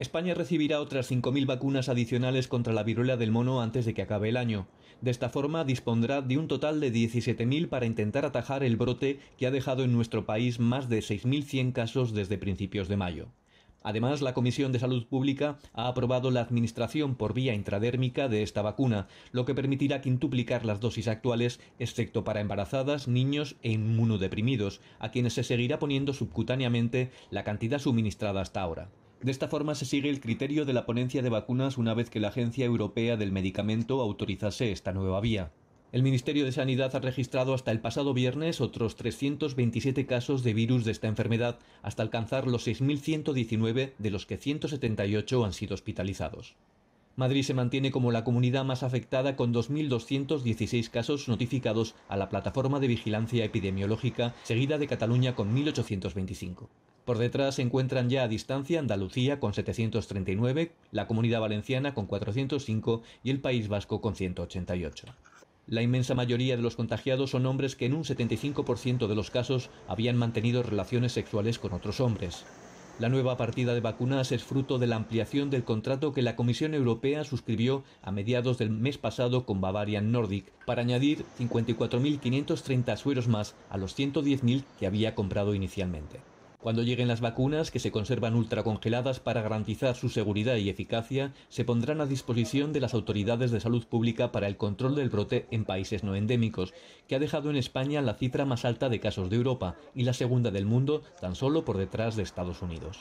España recibirá otras 5.000 vacunas adicionales contra la viruela del mono antes de que acabe el año. De esta forma, dispondrá de un total de 17.000 para intentar atajar el brote que ha dejado en nuestro país más de 6.100 casos desde principios de mayo. Además, la Comisión de Salud Pública ha aprobado la administración por vía intradérmica de esta vacuna, lo que permitirá quintuplicar las dosis actuales, excepto para embarazadas, niños e inmunodeprimidos, a quienes se seguirá poniendo subcutáneamente la cantidad suministrada hasta ahora. De esta forma se sigue el criterio de la ponencia de vacunas una vez que la Agencia Europea del Medicamento autorizase esta nueva vía. El Ministerio de Sanidad ha registrado hasta el pasado viernes otros 327 casos de virus de esta enfermedad, hasta alcanzar los 6.119, de los que 178 han sido hospitalizados. Madrid se mantiene como la comunidad más afectada con 2.216 casos notificados a la plataforma de vigilancia epidemiológica, seguida de Cataluña con 1.825. Por detrás se encuentran ya a distancia Andalucía con 739, la Comunidad Valenciana con 405 y el País Vasco con 188. La inmensa mayoría de los contagiados son hombres que en un 75% de los casos habían mantenido relaciones sexuales con otros hombres. La nueva partida de vacunas es fruto de la ampliación del contrato que la Comisión Europea suscribió a mediados del mes pasado con Bavarian Nordic para añadir 54.530 sueros más a los 110.000 que había comprado inicialmente. Cuando lleguen las vacunas, que se conservan ultracongeladas para garantizar su seguridad y eficacia, se pondrán a disposición de las autoridades de salud pública para el control del brote en países no endémicos, que ha dejado en España la cifra más alta de casos de Europa y la segunda del mundo, tan solo por detrás de Estados Unidos.